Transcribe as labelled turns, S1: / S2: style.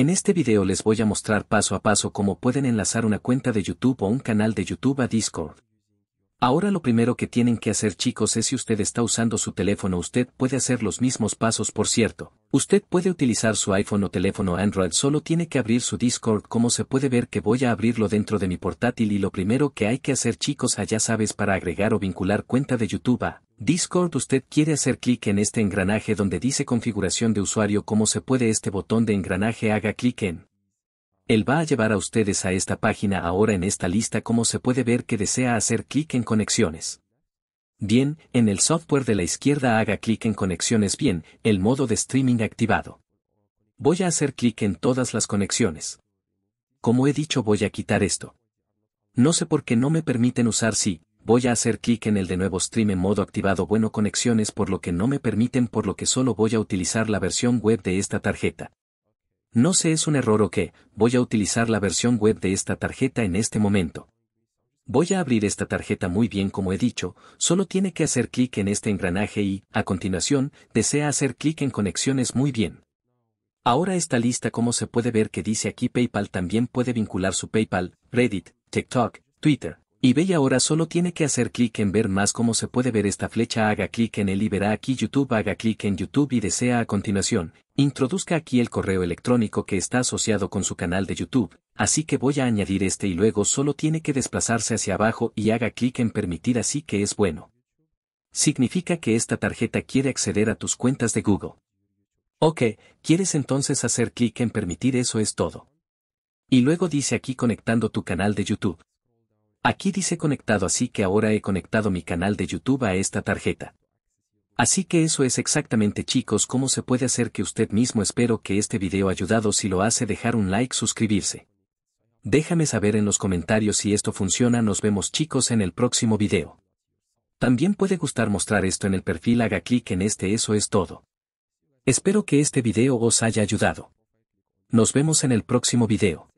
S1: En este video les voy a mostrar paso a paso cómo pueden enlazar una cuenta de YouTube o un canal de YouTube a Discord. Ahora lo primero que tienen que hacer chicos es si usted está usando su teléfono usted puede hacer los mismos pasos por cierto. Usted puede utilizar su iPhone o teléfono Android solo tiene que abrir su Discord como se puede ver que voy a abrirlo dentro de mi portátil y lo primero que hay que hacer chicos allá sabes para agregar o vincular cuenta de YouTube a Discord usted quiere hacer clic en este engranaje donde dice configuración de usuario cómo se puede este botón de engranaje haga clic en. Él va a llevar a ustedes a esta página ahora en esta lista como se puede ver que desea hacer clic en conexiones. Bien, en el software de la izquierda haga clic en conexiones bien, el modo de streaming activado. Voy a hacer clic en todas las conexiones. Como he dicho voy a quitar esto. No sé por qué no me permiten usar sí, voy a hacer clic en el de nuevo stream en modo activado bueno conexiones por lo que no me permiten por lo que solo voy a utilizar la versión web de esta tarjeta. No sé es un error o qué, voy a utilizar la versión web de esta tarjeta en este momento. Voy a abrir esta tarjeta muy bien como he dicho, solo tiene que hacer clic en este engranaje y, a continuación, desea hacer clic en conexiones muy bien. Ahora esta lista como se puede ver que dice aquí PayPal también puede vincular su PayPal, Reddit, TikTok, Twitter, y Bella ahora solo tiene que hacer clic en ver más cómo se puede ver esta flecha, haga clic en él y verá aquí YouTube, haga clic en YouTube y desea a continuación, introduzca aquí el correo electrónico que está asociado con su canal de YouTube, así que voy a añadir este y luego solo tiene que desplazarse hacia abajo y haga clic en permitir así que es bueno. Significa que esta tarjeta quiere acceder a tus cuentas de Google. Ok, quieres entonces hacer clic en permitir eso es todo. Y luego dice aquí conectando tu canal de YouTube. Aquí dice conectado así que ahora he conectado mi canal de YouTube a esta tarjeta. Así que eso es exactamente chicos cómo se puede hacer que usted mismo espero que este video ayudado si lo hace dejar un like suscribirse. Déjame saber en los comentarios si esto funciona nos vemos chicos en el próximo video. También puede gustar mostrar esto en el perfil haga clic en este eso es todo. Espero que este video os haya ayudado. Nos vemos en el próximo video.